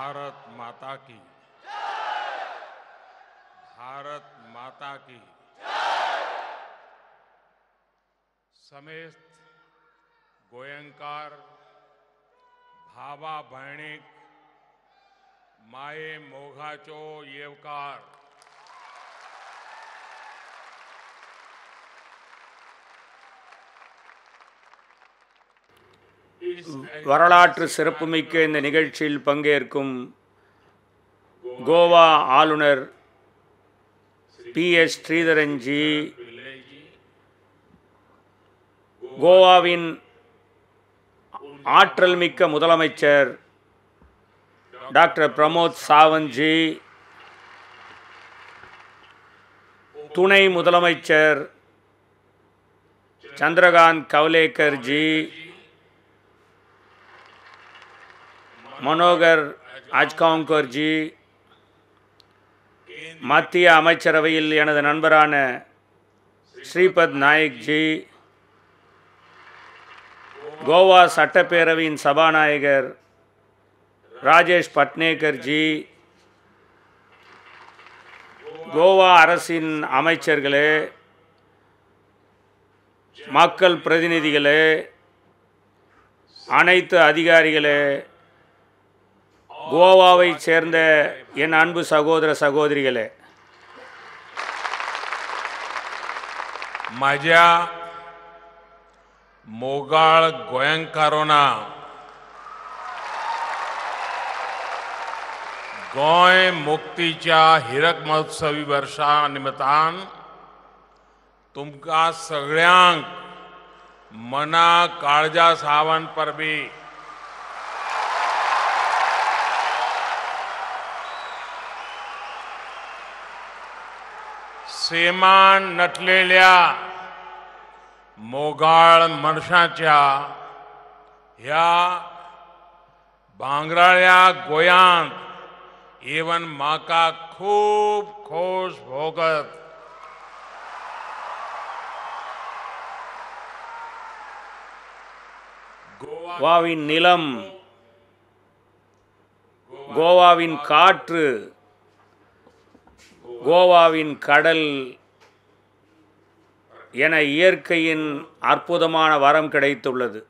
भारत माता की भारत माता की समेत गोयंकार भावा भैणिक माए मोघाचो येवकार வரலாற்று சிறப்புமிக்க இந்த நிகழ்ச்சியில் பங்கேற்கும் கோவா ஆளுநர் பி எஸ் ஸ்ரீதரன்ஜி கோவாவின் ஆற்றல் மிக்க முதலமைச்சர் டாக்டர் பிரமோத் சாவந்த்ஜி துணை முதலமைச்சர் சந்திரகாந்த் கவலேக்கர்ஜி மனோகர் அஜ்காங்கர் ஜி மத்திய அமைச்சரவையில் எனது நண்பரான ஸ்ரீபத் நாயக் ஜி கோவா சட்டப்பேரவையின் சபாநாயகர் ராஜேஷ் பட்னேகர் ஜி கோவா அரசின் அமைச்சர்களே மக்கள் பிரதிநிதிகளே அனைத்து அதிகாரிகளே கோவாவை சேர்ந்த என் அன்பு சகோதர சகோதரிகளே मोगा गोयकारोना गोय मुक्ति हिरक महोत्सवी वर्षा निमित्तान तुमकां सगळ्यांक मना काळजा सावन परबी सेमान नटलेल्या मोगाळ मनशाच्या ह्या भांगराळ्या गोयांत इवन माका खूब खोस भोगत கோவாவின் गोवा विन காற்று கோவாவின் கடல் என இயற்கையின் அற்புதமான வரம் கிடைத்துள்ளது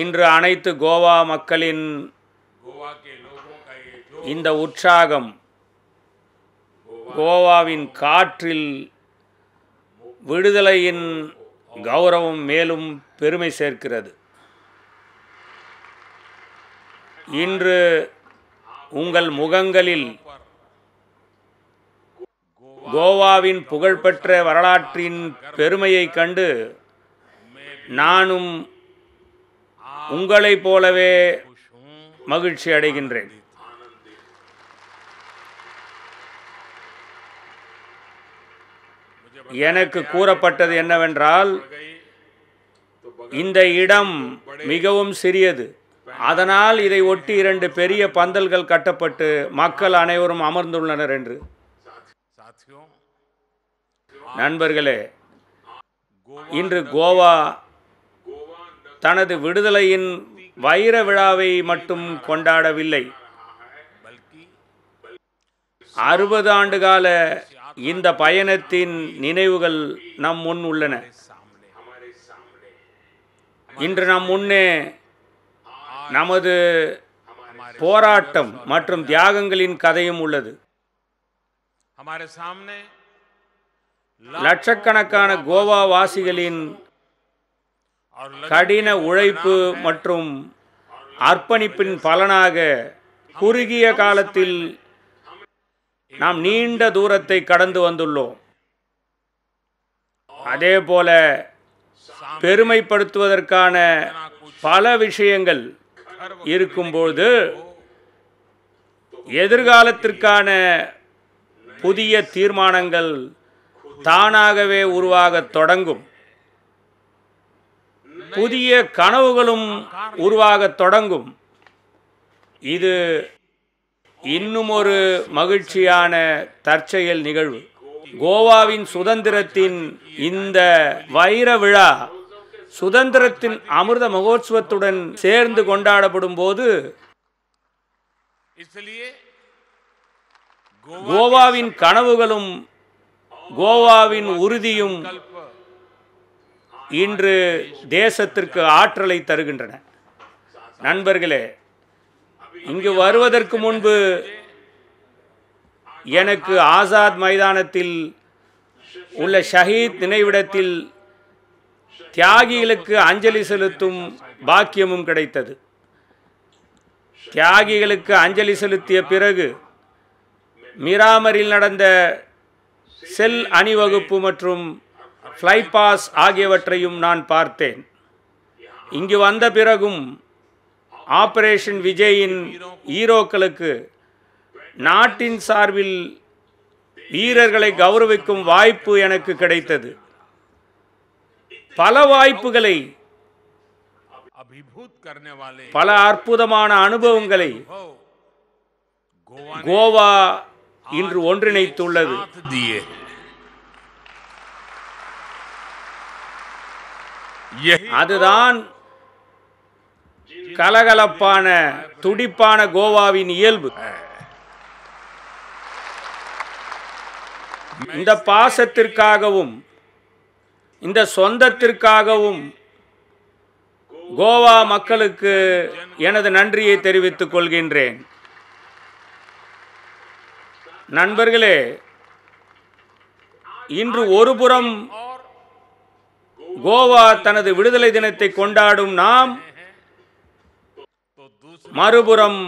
இன்று அனைத்து கோவா மக்களின் இந்த உற்சாகம் கோவாவின் காற்றில் விடுதலையின் கௌரவம் மேலும் பெருமை சேர்க்கிறது இன்று உங்கள் முகங்களில் கோவாவின் புகழ்பெற்ற வரலாற்றின் பெருமையைக் கண்டு நானும் உங்களைப் போலவே மகிழ்ச்சி அடைகின்றேன் எனக்கு கூறப்பட்டது என்னவென்றால் இந்த இடம் மிகவும் சிறியது அதனால் இதை ஒட்டி இரண்டு பெரிய பந்தல்கள் கட்டப்பட்டு மக்கள் அனைவரும் அமர்ந்துள்ளனர் என்று நண்பர்களே இன்று கோவா தனது விடுதலையின் வைர விழாவை மட்டும் கொண்டாடவில்லை அறுபது ஆண்டுகால இந்த பயணத்தின் நினைவுகள் நம் முன் உள்ளன இன்று நம் முன்னே நமது போராட்டம் மற்றும் தியாகங்களின் கதையும் உள்ளது லட்சக்கணக்கான கோவா வாசிகளின் கடின உழைப்பு மற்றும் அர்ப்பணிப்பின் பலனாக குறுகிய காலத்தில் நாம் நீண்ட தூரத்தை கடந்து வந்துள்ளோம் அதே போல பெருமைப்படுத்துவதற்கான பல விஷயங்கள் இருக்கும்போது எதிர்காலத்திற்கான புதிய தீர்மானங்கள் தானாகவே உருவாக தொடங்கும் புதிய கனவுகளும் உருவாகத் தொடங்கும் இது இன்னும் ஒரு மகிழ்ச்சியான தற்செயல் நிகழ்வு கோவாவின் சுதந்திரத்தின் இந்த வைர விழா சுதந்திரத்தின் அமிர்த மகோத்சவத்துடன் சேர்ந்து கொண்டாடப்படும் போது கோவாவின் கனவுகளும் கோவாவின் உறுதியும் இன்று தேசத்திற்கு ஆற்றலை தருகின்றன நண்பர்களே இங்கு வருவதற்கு முன்பு எனக்கு ஆசாத் மைதானத்தில் உள்ள ஷஹீத் நினைவிடத்தில் தியாகிகளுக்கு அஞ்சலி செலுத்தும் பாக்கியமும் கிடைத்தது தியாகிகளுக்கு அஞ்சலி செலுத்திய பிறகு மிராமரில் நடந்த செல் அணிவகுப்பு மற்றும் ஃப்ளை பாஸ் ஆகியவற்றையும் நான் பார்த்தேன் இங்கு வந்த பிறகும் ஆபரேஷன் விஜயின் ஹீரோக்களுக்கு நாட்டின் சார்பில் வீரர்களை கௌரவிக்கும் வாய்ப்பு எனக்கு கிடைத்தது பல வாய்ப்புகளை பல அற்புதமான அனுபவங்களை கோவா இன்று ஒன்றிணைத்துள்ளது அதுதான் கலகலப்பான துடிப்பான கோவாவின் இயல்பு இந்த பாசத்திற்காகவும் இந்த சொந்தத்திற்காகவும் கோவா மக்களுக்கு எனது நன்றியை தெரிவித்துக் கொள்கின்றேன் நண்பர்களே இன்று ஒருபுறம் கோவா தனது விடுதலை தினத்தை கொண்டாடும் நாம் மறுபுறம்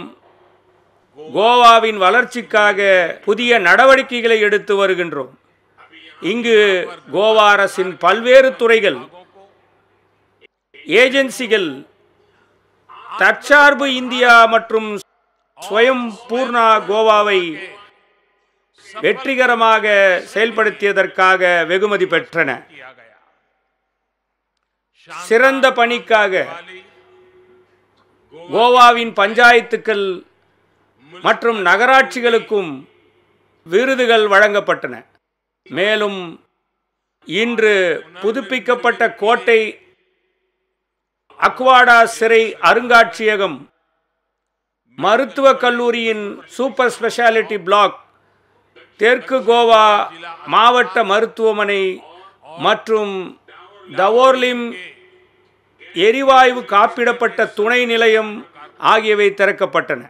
கோவாவின் வளர்ச்சிக்காக புதிய நடவடிக்கைகளை எடுத்து வருகின்றோம் இங்கு கோவா அரசின் பல்வேறு துறைகள் ஏஜென்சிகள் தற்சார்பு இந்தியா மற்றும் ஸ்வயம் பூர்ணா கோவாவை வெற்றிகரமாக செயல்படுத்தியதற்காக வெகுமதி பெற்றன சிறந்த பணிக்காக கோவாவின் பஞ்சாயத்துக்கள் மற்றும் நகராட்சிகளுக்கும் விருதுகள் வழங்கப்பட்டன மேலும் இன்று புதுப்பிக்கப்பட்ட கோட்டை அக்வாடா சிறை அருங்காட்சியகம் மருத்துவக் கல்லூரியின் சூப்பர் ஸ்பெஷாலிட்டி பிளாக் தெற்கு கோவா மாவட்ட மருத்துவமனை மற்றும் தவோர்லிம் எரிவாயு காப்பிடப்பட்ட துணை நிலையம் ஆகியவை திறக்கப்பட்டன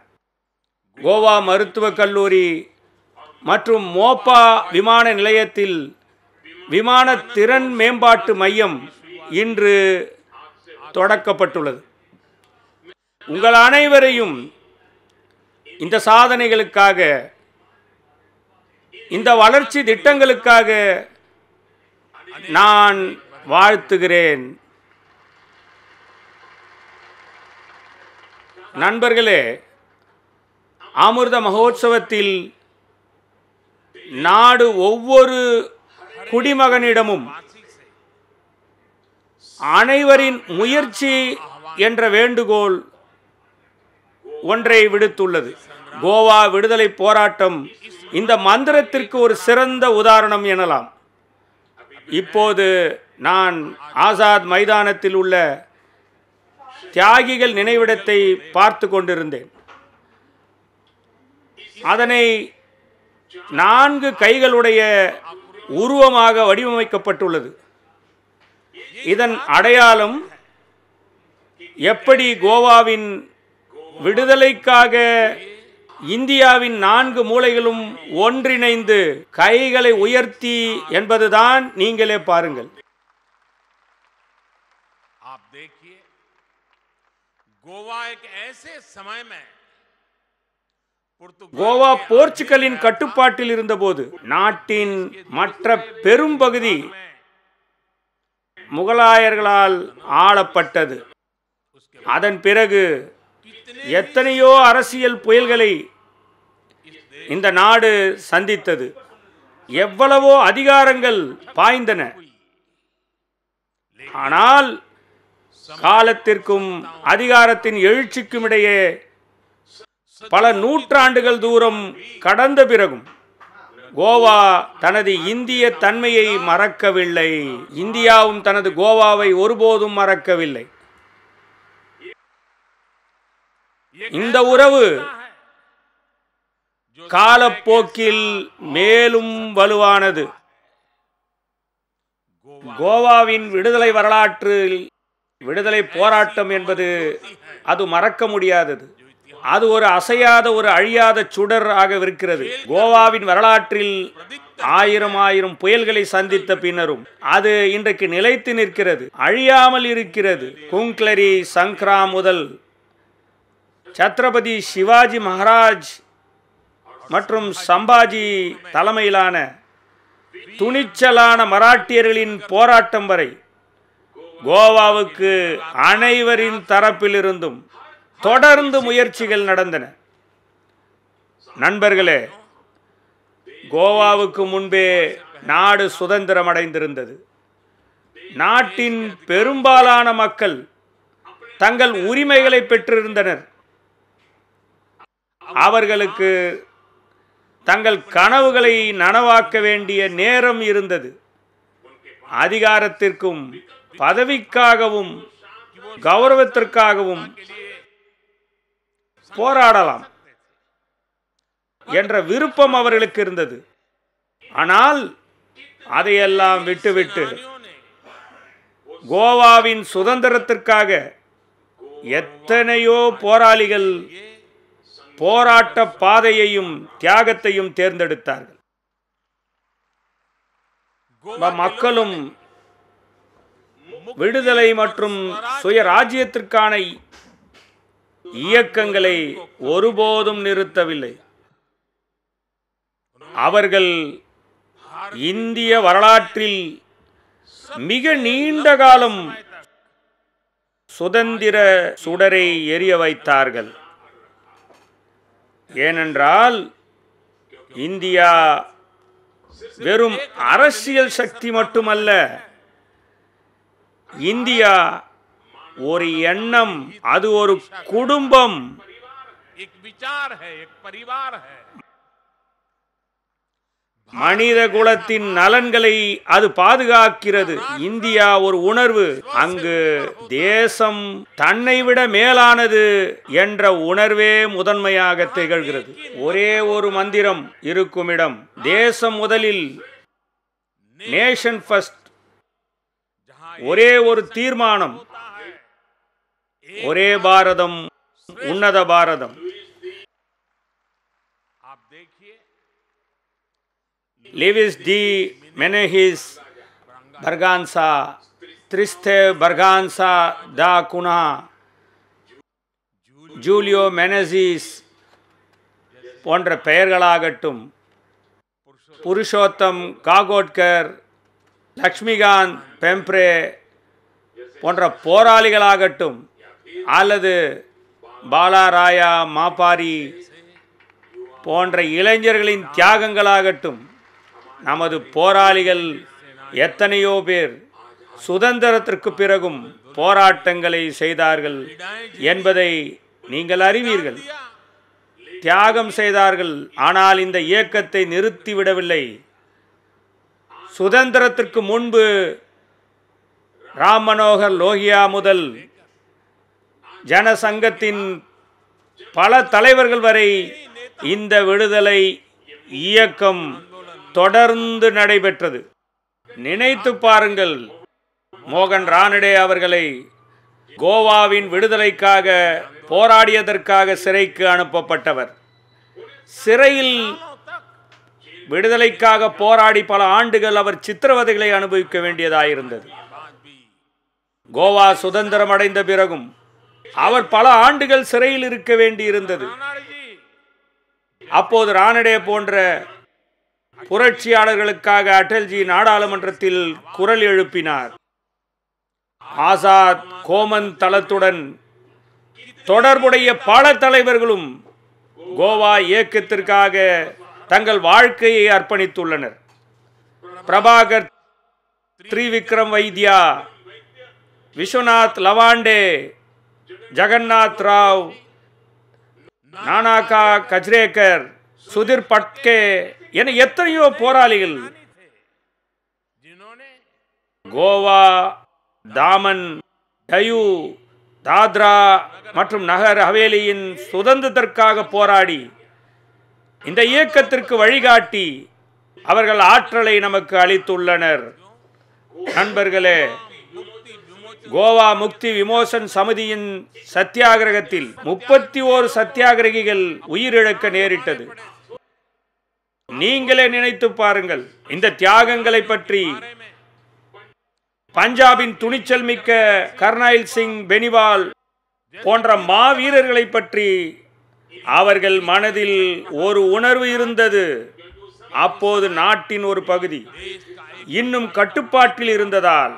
கோவா மருத்துவக் கல்லூரி மற்றும் மோப்பா விமான நிலையத்தில் விமான திறன் மேம்பாட்டு மையம் இன்று தொடக்கப்பட்டுள்ளது உங்கள் அனைவரையும் இந்த சாதனைகளுக்காக இந்த வளர்ச்சி திட்டங்களுக்காக நான் வாழ்த்துகிறேன் நண்பர்களே அமிர்த மகோத்சவத்தில் நாடு ஒவ்வொரு குடிமகனிடமும் அனைவரின் முயற்சி என்ற வேண்டுகோள் ஒன்றை விடுத்துள்ளது கோவா விடுதலை போராட்டம் இந்த மந்திரத்திற்கு ஒரு சிறந்த உதாரணம் எனலாம் இப்போது நான் ஆசாத் மைதானத்தில் உள்ள தியாகிகள் நினைவிடத்தை பார்த்து கொண்டிருந்தேன் அதனை நான்கு கைகளுடைய உருவமாக வடிவமைக்கப்பட்டுள்ளது இதன் அடையாளம் எப்படி கோவாவின் விடுதலைக்காக இந்தியாவின் நான்கு மூலைகளும் ஒன்றிணைந்து கைகளை உயர்த்தி என்பதுதான் நீங்களே பாருங்கள் கோவா एक ऐसे கோவா போர்ச்சுகலின் கட்டுப்பாட்டில் இருந்தபோது நாட்டின் மற்ற பெரும்பகுதி முகலாயர்களால் ஆளப்பட்டது அதன் பிறகு எத்தனையோ அரசியல் புயல்களை இந்த நாடு சந்தித்தது எவ்வளவோ அதிகாரங்கள் பாய்ந்தன ஆனால் காலத்திற்கும் அதிகாரத்தின் எழுச்சிக்கும் இடையே பல நூற்றாண்டுகள் தூரம் கடந்த பிறகும் கோவா தனது இந்திய தன்மையை மறக்கவில்லை இந்தியாவும் தனது கோவாவை ஒருபோதும் மறக்கவில்லை இந்த உறவு காலப்போக்கில் மேலும் வலுவானது கோவாவின் விடுதலை வரலாற்றில் விடுதலை போராட்டம் என்பது அது மறக்க முடியாதது அது ஒரு அசையாத ஒரு அழியாத சுடர் ஆகவிருக்கிறது கோவாவின் வரலாற்றில் ஆயிரம் ஆயிரம் புயல்களை சந்தித்த பின்னரும் அது இன்றைக்கு நிலைத்து நிற்கிறது அழியாமல் இருக்கிறது குங்க்லரி சங்க்ரா முதல் சத்ரபதி சிவாஜி மகாராஜ் மற்றும் சம்பாஜி தலைமையிலான துணிச்சலான மராட்டியர்களின் போராட்டம் வரை கோவாவுக்கு அனைவரின் தரப்பிலிருந்தும் தொடர்ந்து முயற்சிகள் நடந்தன நண்பர்களே கோவாவுக்கு முன்பே நாடு சுதந்திரம் அடைந்திருந்தது நாட்டின் பெரும்பாலான மக்கள் தங்கள் உரிமைகளை பெற்றிருந்தனர் அவர்களுக்கு தங்கள் கனவுகளை நனவாக்க வேண்டிய நேரம் இருந்தது அதிகாரத்திற்கும் பதவிக்காகவும் கௌரவத்திற்காகவும் போராடலாம் என்ற விருப்பம் அவர்களுக்கு இருந்தது ஆனால் அதையெல்லாம் விட்டுவிட்டு கோவாவின் சுதந்திரத்திற்காக எத்தனையோ போராளிகள் போராட்ட பாதையையும் தியாகத்தையும் தேர்ந்தெடுத்தார்கள் மக்களும் விடுதலை மற்றும் ராஜ்யத்திற்கான இயக்கங்களை ஒருபோதும் நிறுத்தவில்லை அவர்கள் இந்திய வரலாற்றில் மிக நீண்ட காலம் சுதந்திர சுடரை எரிய வைத்தார்கள் ஏனென்றால் இந்தியா வெறும் அரசியல் சக்தி மட்டுமல்ல இந்தியா ஒரு எண்ணம் அது ஒரு குடும்பம் மனித குலத்தின் நலன்களை அது பாதுகாக்கிறது இந்தியா ஒரு உணர்வு அங்கு தேசம் தன்னை விட மேலானது என்ற உணர்வே முதன்மையாக திகழ்கிறது ஒரே ஒரு மந்திரம் இருக்கும் இடம் தேசம் முதலில் நேஷன் ஃபர்ஸ்ட் ஒரே ஒரு தீர்மானம் ஒரே பாரதம் உன்னத பாரதம் லிவிஸ் டி மெனஹிஸ் பர்கான்சா திரிஸ்தே பர்கான்சா தா குனா ஜூலியோ மெனசிஸ் போன்ற பெயர்களாகட்டும் புருஷோத்தம் காகோட்கர் லக்ஷ்மிகாந்த் பெம்ப்ரே போன்ற போராளிகளாகட்டும் அல்லது பாலாராயா மாபாரி போன்ற இளைஞர்களின் தியாகங்களாகட்டும் நமது போராளிகள் எத்தனையோ பேர் சுதந்திரத்திற்கு பிறகும் போராட்டங்களை செய்தார்கள் என்பதை நீங்கள் அறிவீர்கள் தியாகம் செய்தார்கள் ஆனால் இந்த இயக்கத்தை நிறுத்திவிடவில்லை சுதந்திரத்திற்கு முன்பு ராம் மனோகர் லோகியா முதல் ஜனசங்கத்தின் பல தலைவர்கள் வரை இந்த விடுதலை இயக்கம் தொடர்ந்து நடைபெற்றது நினைத்து பாருங்கள் மோகன் ரானடே அவர்களை கோவாவின் விடுதலைக்காக போராடியதற்காக சிறைக்கு அனுப்பப்பட்டவர் சிறையில் விடுதலைக்காக போராடி பல ஆண்டுகள் அவர் சித்திரவதைகளை அனுபவிக்க வேண்டியதாயிருந்தது கோவா சுதந்திரம் அடைந்த பிறகும் அவர் பல ஆண்டுகள் சிறையில் இருக்க வேண்டியிருந்தது அப்போது ராணடே போன்ற புரட்சியாளர்களுக்காக அடல்ஜி நாடாளுமன்றத்தில் குரல் எழுப்பினார் ஆசாத் கோமன் தளத்துடன் தொடர்புடைய பல தலைவர்களும் கோவா இயக்கத்திற்காக தங்கள் வாழ்க்கையை அர்ப்பணித்துள்ளனர் பிரபாகர் த்ரிவிக்ரம் வைத்யா விஸ்வநாத் லவாண்டே ஜெகநாத் ராவ் நானாக்கா கஜ்ரேகர் சுதிர் பட்கே என எத்தனையோ போராளிகள் கோவா தாமன் டயூ தாத்ரா மற்றும் நகர் ஹவேலியின் சுதந்திரத்திற்காக போராடி இந்த இயக்கத்திற்கு வழிகாட்டி அவர்கள் ஆற்றலை நமக்கு அளித்துள்ளனர் நண்பர்களே கோவா முக்தி விமோசன் சமிதியின் சத்தியாகிரகத்தில் முப்பத்தி ஓரு சத்தியாகிரகிகள் உயிரிழக்க நேரிட்டது நீங்களே நினைத்து பாருங்கள் இந்த தியாகங்களை பற்றி பஞ்சாபின் துணிச்சல் மிக்க கர்னாயில் சிங் பெனிவால் போன்ற மாவீரர்களை பற்றி அவர்கள் மனதில் ஒரு உணர்வு இருந்தது அப்போது நாட்டின் ஒரு பகுதி இன்னும் கட்டுப்பாட்டில் இருந்ததால்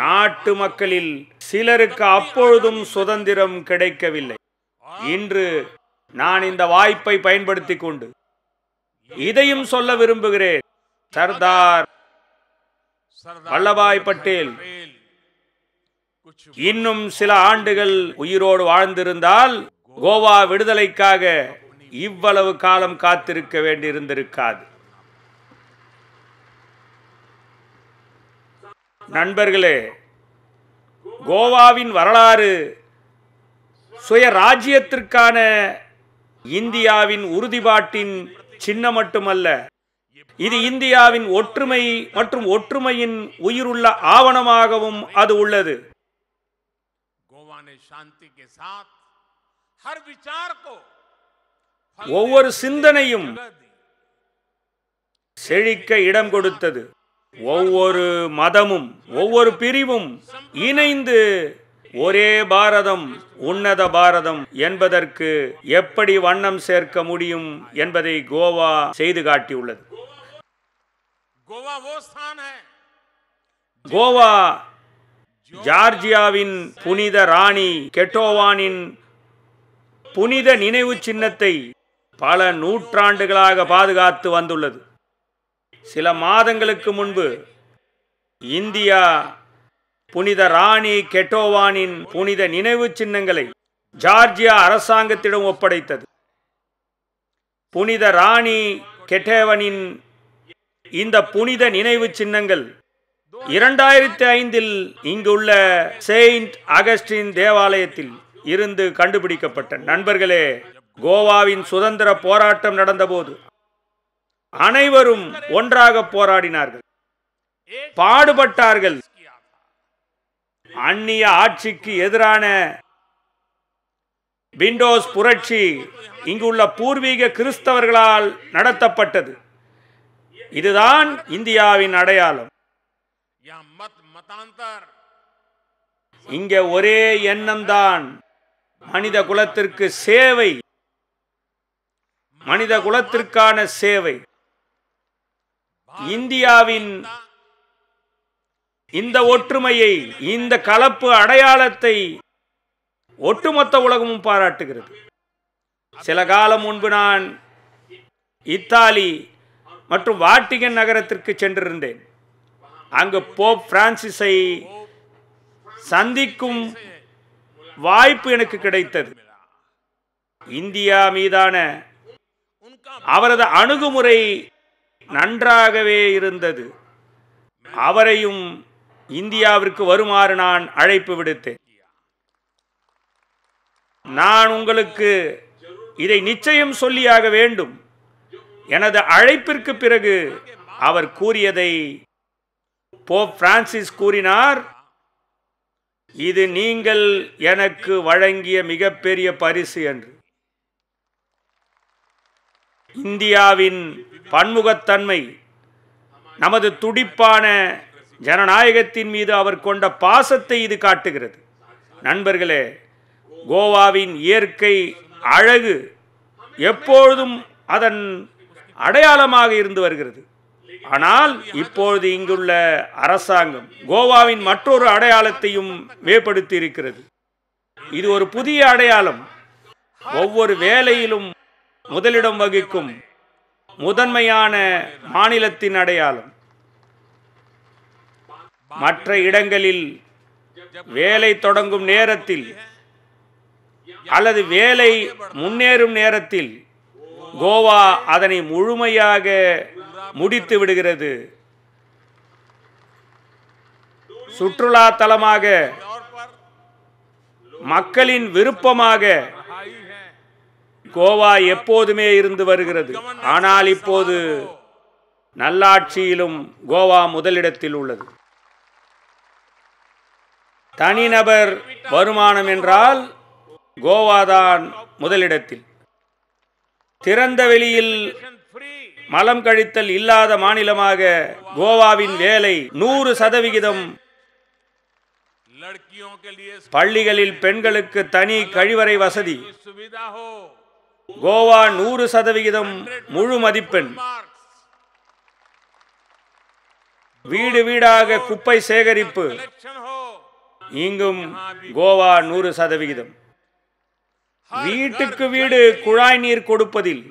நாட்டு மக்களில் சிலருக்கு அப்பொழுதும் சுதந்திரம் கிடைக்கவில்லை இன்று நான் இந்த வாய்ப்பை பயன்படுத்தி கொண்டு இதையும் சொல்ல விரும்புகிறேன் சர்தார் வல்லபாய் பட்டேல் இன்னும் சில ஆண்டுகள் உயிரோடு வாழ்ந்திருந்தால் கோவா விடுதலைக்காக இவ்வளவு காலம் காத்திருக்க வேண்டியிருந்திருக்காது நண்பர்களே கோவாவின் வரலாறு சுய ராஜ்யத்திற்கான இந்தியாவின் உறுதிப்பாட்டின் சின்னம் மட்டுமல்ல இது இந்தியாவின் ஒற்றுமை மற்றும் ஒற்றுமையின் உயிருள்ள ஆவணமாகவும் அது உள்ளது ஒவ்வொரு சிந்தனையும் செழிக்க இடம் கொடுத்தது ஒவ்வொரு மதமும் ஒவ்வொரு பிரிவும் இணைந்து ஒரே பாரதம் உன்னத பாரதம் என்பதற்கு எப்படி வண்ணம் சேர்க்க முடியும் என்பதை கோவா செய்து காட்டியுள்ளது கோவா ஜார்ஜியாவின் புனித ராணி கெட்டோவானின் புனித நினைவு சின்னத்தை பல நூற்றாண்டுகளாக பாதுகாத்து வந்துள்ளது சில மாதங்களுக்கு முன்பு இந்தியா புனித ராணி கெட்டோவானின் புனித நினைவு சின்னங்களை ஜார்ஜியா அரசாங்கத்திடம் ஒப்படைத்தது புனித ராணி கெட்டேவனின் இந்த புனித நினைவு சின்னங்கள் இரண்டாயிரத்தி ஐந்தில் இங்குள்ள செயின்ட் அகஸ்டின் தேவாலயத்தில் இருந்து கண்டுபிடிக்கப்பட்ட நண்பர்களே கோவாவின் சுதந்திர போராட்டம் நடந்தபோது அனைவரும் ஒன்றாக போராடினார்கள் பாடுபட்டார்கள் அந்நிய ஆட்சிக்கு எதிரான விண்டோஸ் புரட்சி இங்குள்ள பூர்வீக கிறிஸ்தவர்களால் நடத்தப்பட்டது இதுதான் இந்தியாவின் அடையாளம் இங்க ஒரே எண்ணம்தான் மனித குலத்திற்கு சேவை மனித குலத்திற்கான சேவை இந்தியாவின் இந்த ஒற்றுமையை இந்த கலப்பு அடையாளத்தை ஒட்டுமொத்த உலகமும் பாராட்டுகிறது சில காலம் முன்பு நான் இத்தாலி மற்றும் வாட்டிகன் நகரத்திற்கு சென்றிருந்தேன் அங்கு போப் பிரான்சிஸை சந்திக்கும் வாய்ப்பு எனக்கு கிடைத்தது இந்தியா மீதான அவரது அணுகுமுறை நன்றாகவே இருந்தது அவரையும் இந்தியாவிற்கு வருமாறு நான் அழைப்பு விடுத்தேன் நான் உங்களுக்கு இதை நிச்சயம் சொல்லியாக வேண்டும் எனது அழைப்பிற்கு பிறகு அவர் கூறியதை போப் பிரான்சிஸ் கூறினார் இது நீங்கள் எனக்கு வழங்கிய மிகப்பெரிய பரிசு என்று இந்தியாவின் பன்முகத்தன்மை நமது துடிப்பான ஜனநாயகத்தின் மீது அவர் கொண்ட பாசத்தை இது காட்டுகிறது நண்பர்களே கோவாவின் இயற்கை அழகு எப்பொழுதும் அதன் அடையாளமாக இருந்து வருகிறது ஆனால் இப்பொழுது இங்குள்ள அரசாங்கம் கோவாவின் மற்றொரு அடையாளத்தையும் மேம்படுத்தி இருக்கிறது இது ஒரு புதிய அடையாளம் ஒவ்வொரு வேலையிலும் முதலிடம் வகிக்கும் முதன்மையான மாநிலத்தின் அடையாளம் மற்ற இடங்களில் வேலை தொடங்கும் நேரத்தில் அல்லது வேலை முன்னேறும் நேரத்தில் கோவா அதனை முழுமையாக முடித்து விடுகிறது சுற்றுலா தலமாக மக்களின் விருப்பமாக கோவா எப்போதுமே இருந்து வருகிறது ஆனால் இப்போது நல்லாட்சியிலும் கோவா முதலிடத்தில் உள்ளது தனிநபர் வருமானம் என்றால் கோவாதான் முதலிடத்தில் திறந்த வெளியில் மலம் கழித்தல் இல்லாத மாநிலமாக கோவாவின் வேலை நூறு சதவிகிதம் பள்ளிகளில் பெண்களுக்கு தனி கழிவறை வசதி கோவா நூறு சதவிகிதம் முழு மதிப்பெண் வீடு வீடாக குப்பை சேகரிப்பு இங்கும் கோவா நூறு சதவிகிதம் வீட்டுக்கு வீடு குழாய் நீர் கொடுப்பதில்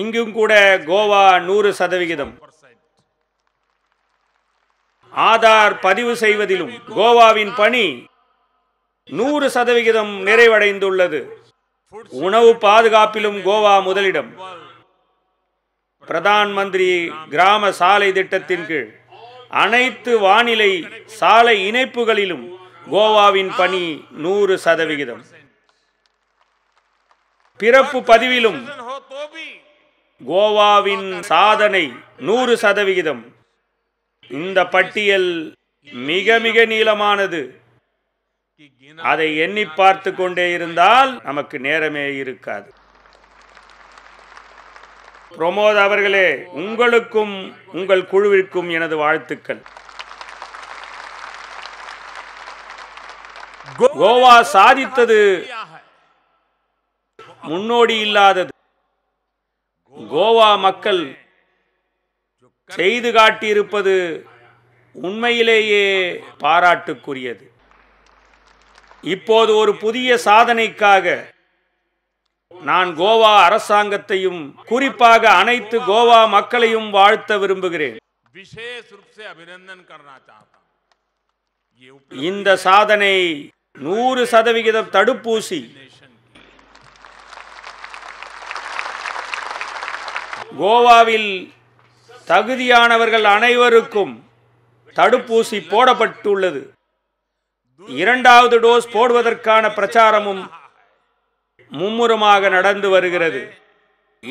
இங்கும் கூட கோவா நூறு சதவிகிதம் ஆதார் பதிவு செய்வதிலும் கோவாவின் பணி நூறு சதவிகிதம் நிறைவடைந்துள்ளது உணவு பாதுகாப்பிலும் கோவா முதலிடம் பிரதான் மந்திரி கிராம சாலை திட்டத்தின் கீழ் அனைத்து வானிலை சாலை இணைப்புகளிலும் கோவாவின் பணி நூறு சதவிகிதம் பிறப்பு பதிவிலும் கோவாவின் சாதனை நூறு சதவிகிதம் இந்த பட்டியல் மிக மிக நீளமானது அதை எண்ணி பார்த்து கொண்டே இருந்தால் நமக்கு நேரமே இருக்காது பிரமோத் அவர்களே உங்களுக்கும் உங்கள் குழுவிற்கும் எனது வாழ்த்துக்கள் கோவா சாதித்தது முன்னோடி இல்லாதது கோவா மக்கள் செய்து காட்டியிருப்பது உண்மையிலேயே பாராட்டுக்குரியது இப்போது ஒரு புதிய சாதனைக்காக நான் கோவா அரசாங்கத்தையும் குறிப்பாக அனைத்து கோவா மக்களையும் வாழ்த்த விரும்புகிறேன் இந்த சாதனை நூறு சதவிகிதம் தடுப்பூசி கோவாவில் தகுதியானவர்கள் அனைவருக்கும் தடுப்பூசி போடப்பட்டுள்ளது இரண்டாவது டோஸ் போடுவதற்கான பிரச்சாரமும் மும்முரமாக நடந்து வருகிறது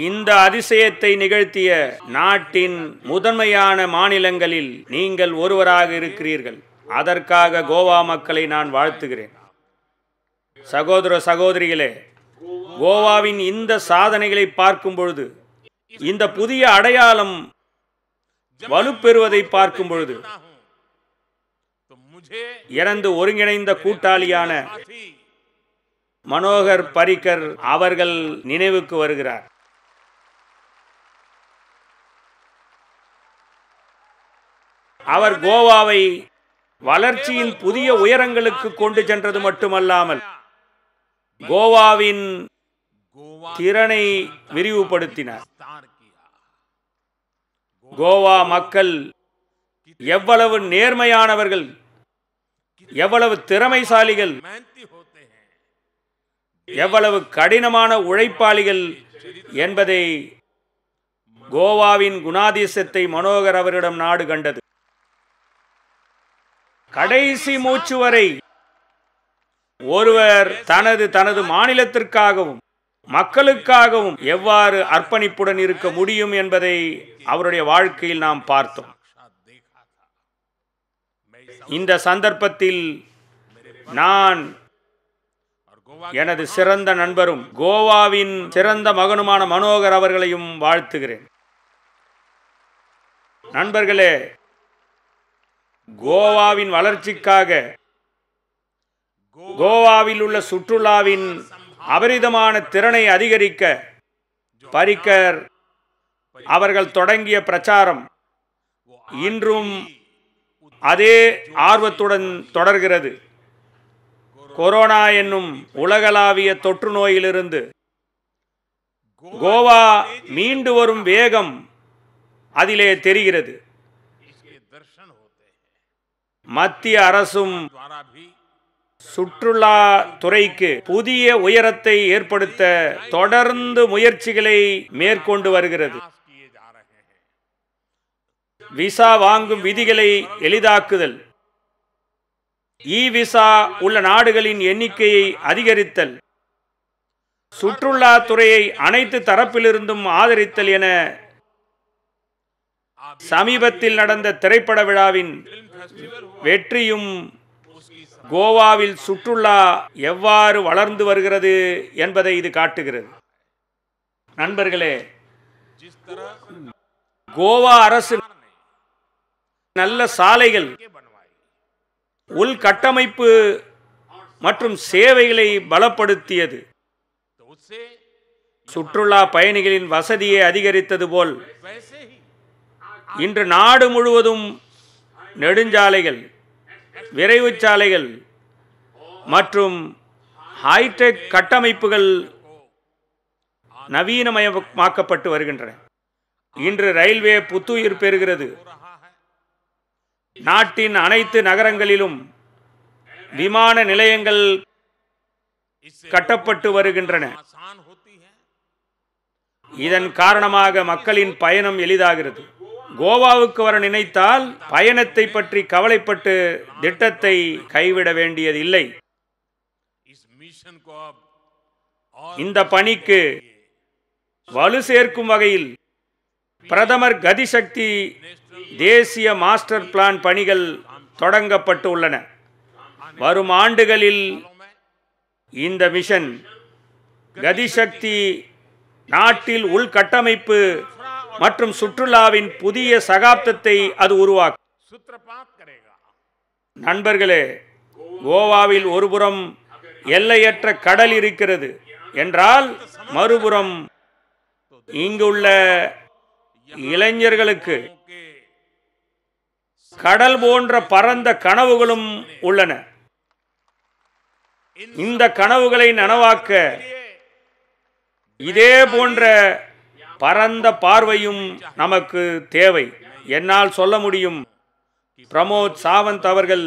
இந்த அதிசயத்தை நிகழ்த்திய நாட்டின் முதன்மையான மாநிலங்களில் நீங்கள் ஒருவராக இருக்கிறீர்கள் அதற்காக கோவா மக்களை நான் வாழ்த்துகிறேன் சகோதர சகோதரிகளே கோவாவின் இந்த சாதனைகளை பார்க்கும் பொழுது இந்த புதிய அடையாளம் வலுப்பெறுவதை பார்க்கும் பொழுது இறந்து ஒருங்கிணைந்த கூட்டாளியான மனோகர் பரிக்கர் அவர்கள் நினைவுக்கு வருகிறார் அவர் கோவாவை வளர்ச்சியின் புதிய உயரங்களுக்கு கொண்டு சென்றது மட்டுமல்லாமல் கோவாவின் திறனை விரிவுபடுத்தினார் கோவா மக்கள் எவ்வளவு நேர்மையானவர்கள் எவ்வளவு திறமைசாலிகள் எவ்வளவு கடினமான உழைப்பாளிகள் என்பதை கோவாவின் குணாதிசத்தை மனோகர் அவரிடம் நாடு கண்டது கடைசி மூச்சு வரை ஒருவர் தனது தனது மாநிலத்திற்காகவும் மக்களுக்காகவும் எவ்வாறு அர்ப்பணிப்புடன் இருக்க முடியும் என்பதை அவருடைய வாழ்க்கையில் நாம் பார்த்தோம் இந்த சந்தர்ப்பத்தில் நான் எனது சிறந்த நண்பரும் கோவாவின் சிறந்த மகனுமான மனோகர் அவர்களையும் வாழ்த்துகிறேன் நண்பர்களே கோவாவின் வளர்ச்சிக்காக கோவாவில் உள்ள சுற்றுலாவின் அபரிதமான திறனை அதிகரிக்க பரிக்கர் அவர்கள் தொடங்கிய பிரச்சாரம் இன்றும் அதே ஆர்வத்துடன் தொடர்கிறது கொரோனா என்னும் உலகளாவிய தொற்று நோயிலிருந்து கோவா மீண்டு வரும் வேகம் அதிலே தெரிகிறது மத்திய அரசும் சுற்றுலா துறைக்கு புதிய உயரத்தை ஏற்படுத்த தொடர்ந்து முயற்சிகளை மேற்கொண்டு வருகிறது விசா வாங்கும் விதிகளை எளிதாக்குதல் இ விசா உள்ள நாடுகளின் எண்ணிக்கையை அதிகரித்தல் சுற்றுலா துறையை அனைத்து தரப்பிலிருந்தும் ஆதரித்தல் என சமீபத்தில் நடந்த திரைப்பட விழாவின் வெற்றியும் கோவாவில் சுற்றுலா எவ்வாறு வளர்ந்து வருகிறது என்பதை இது காட்டுகிறது நண்பர்களே கோவா அரசு நல்ல சாலைகள் உள்கட்டமைப்பு மற்றும் சேவைகளை பலப்படுத்தியது சுற்றுலா பயணிகளின் வசதியை அதிகரித்தது போல் இன்று நாடு முழுவதும் நெடுஞ்சாலைகள் விரைவு சாலைகள் மற்றும் ஹைடெக் கட்டமைப்புகள் நவீனமயமாக்கப்பட்டு வருகின்றன இன்று ரயில்வே புத்துயிர் பெறுகிறது நாட்டின் அனைத்து நகரங்களிலும் விமான நிலையங்கள் கட்டப்பட்டு வருகின்றன இதன் காரணமாக மக்களின் பயணம் எளிதாகிறது கோவாவுக்கு வர நினைத்தால் பயணத்தை பற்றி கவலைப்பட்டு திட்டத்தை கைவிட வேண்டியது இல்லை இந்த பணிக்கு வலு சேர்க்கும் வகையில் பிரதமர் கதிசக்தி தேசிய மாஸ்டர் பிளான் பணிகள் தொடங்கப்பட்டு உள்ளன வரும் ஆண்டுகளில் இந்த மிஷன் கதிசக்தி நாட்டில் உள்கட்டமைப்பு மற்றும் சுற்றுலாவின் புதிய சகாப்தத்தை அது உருவாக்கும் நண்பர்களே கோவாவில் ஒருபுறம் எல்லையற்ற கடல் இருக்கிறது என்றால் மறுபுறம் இங்குள்ள இளைஞர்களுக்கு கடல் போன்ற பரந்த கனவுகளும் உள்ளன இந்த கனவுகளை நனவாக்க இதே போன்ற பரந்த பார்வையும் நமக்கு தேவை என்னால் சொல்ல முடியும் பிரமோத் சாவந்த் அவர்கள்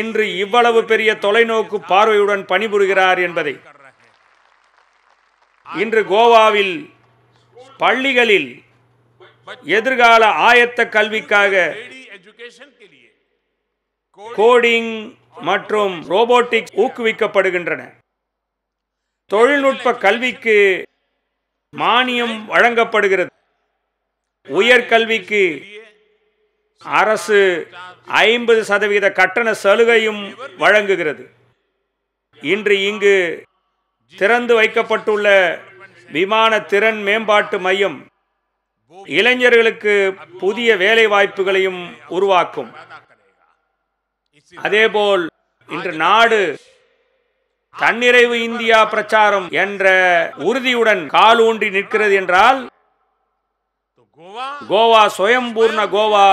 இன்று இவ்வளவு பெரிய தொலைநோக்கு பார்வையுடன் பணிபுரிகிறார் என்பதை இன்று கோவாவில் பள்ளிகளில் எதிர்கால ஆயத்த கல்விக்காக கோடிங் மற்றும் ரோபோட்டிக்ஸ் ஊக்குவிக்கப்படுகின்றன தொழில்நுட்ப கல்விக்கு மானியம் வழங்கப்படுகிறது உயர்கல்விக்கு அரசு ஐம்பது சதவீத கட்டண சலுகையும் வழங்குகிறது இன்று இங்கு திறந்து வைக்கப்பட்டுள்ள விமான திறன் மேம்பாட்டு மையம் இளைஞர்களுக்கு புதிய வேலை வாய்ப்புகளையும் உருவாக்கும் அதேபோல் இன்று நாடு தன்னிறைவு இந்தியா பிரச்சாரம் என்ற உறுதியுடன் கால் ஊன்றி நிற்கிறது என்றால் கோவா சுயம்பூர்ண கோவா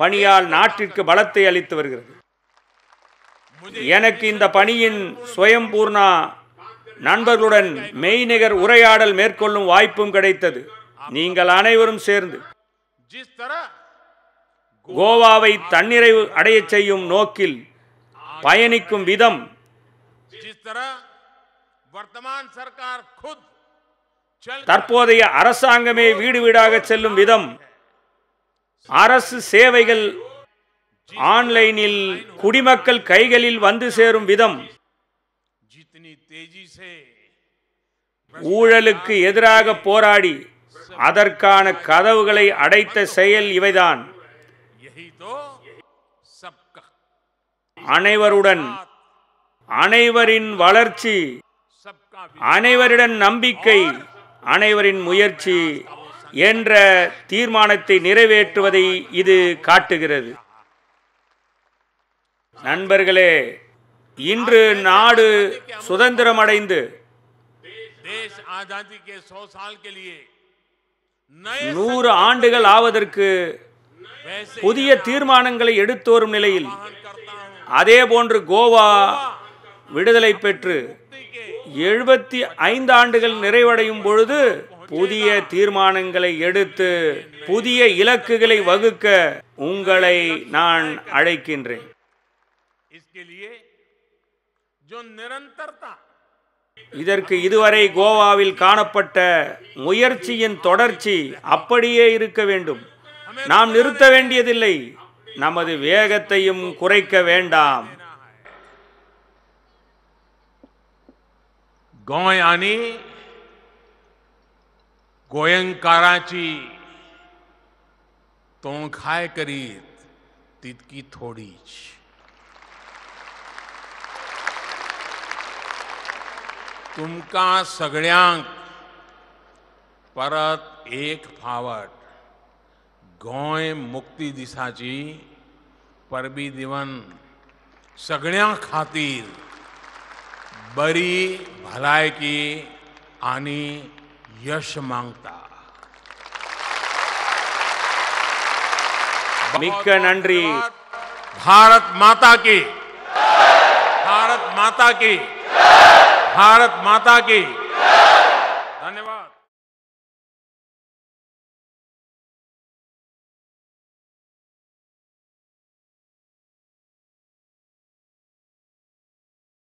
பணியால் நாட்டிற்கு பலத்தை அளித்து வருகிறது எனக்கு இந்த பணியின் சுயம்பூர்ணா நண்பர்களுடன் மெய்நிகர் உரையாடல் மேற்கொள்ளும் வாய்ப்பும் கிடைத்தது நீங்கள் அனைவரும் சேர்ந்து கோவாவை தன்னிறைவு அடைய செய்யும் நோக்கில் பயணிக்கும் விதம் தற்போதைய அரசாங்கமே வீடு வீடாக செல்லும் விதம் அரசு சேவைகள் ஆன்லைனில் குடிமக்கள் கைகளில் வந்து சேரும் விதம் ஊழலுக்கு எதிராக போராடி அதற்கான கதவுகளை அடைத்த செயல் இவைதான் அனைவருடன் அனைவரின் வளர்ச்சி அனைவரிடம் நம்பிக்கை அனைவரின் முயற்சி என்ற தீர்மானத்தை நிறைவேற்றுவதை இது காட்டுகிறது நண்பர்களே இன்று நாடு சுதந்திரம் அடைந்து நூறு ஆண்டுகள் ஆவதற்கு புதிய தீர்மானங்களை எடுத்து வரும் நிலையில் அதே போன்று கோவா விடுதலை பெற்று எழுபத்தி ஐந்து ஆண்டுகள் நிறைவடையும் பொழுது புதிய தீர்மானங்களை எடுத்து புதிய இலக்குகளை வகுக்க உங்களை நான் அழைக்கின்றேன் இதற்கு இதுவரை கோவாவில் காணப்பட்ட முயற்சியின் தொடர்ச்சி அப்படியே இருக்க வேண்டும் நாம் நிறுத்த வேண்டியதில்லை நமது வேகத்தையும் குறைக்க வேண்டாம் கோயானி கோயங்காராச்சி गोयंकाराची तोंखाय करीत तुमकां सगळ्यांक परत एक फावट गोय मुक्ति दिसाची परबी दिवन सगड़ खातीर बरी भलायकी आनी यश मागता मिक्क नंढी भारत माता की भारत माता की भारत माता की धन्यवाद